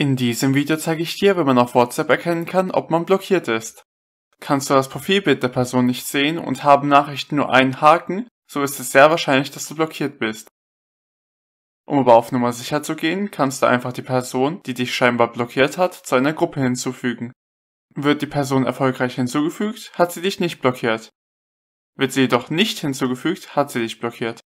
In diesem Video zeige ich dir, wie man auf WhatsApp erkennen kann, ob man blockiert ist. Kannst du das Profilbild der Person nicht sehen und haben Nachrichten nur einen Haken, so ist es sehr wahrscheinlich, dass du blockiert bist. Um aber auf Nummer sicher zu gehen, kannst du einfach die Person, die dich scheinbar blockiert hat, zu einer Gruppe hinzufügen. Wird die Person erfolgreich hinzugefügt, hat sie dich nicht blockiert. Wird sie jedoch nicht hinzugefügt, hat sie dich blockiert.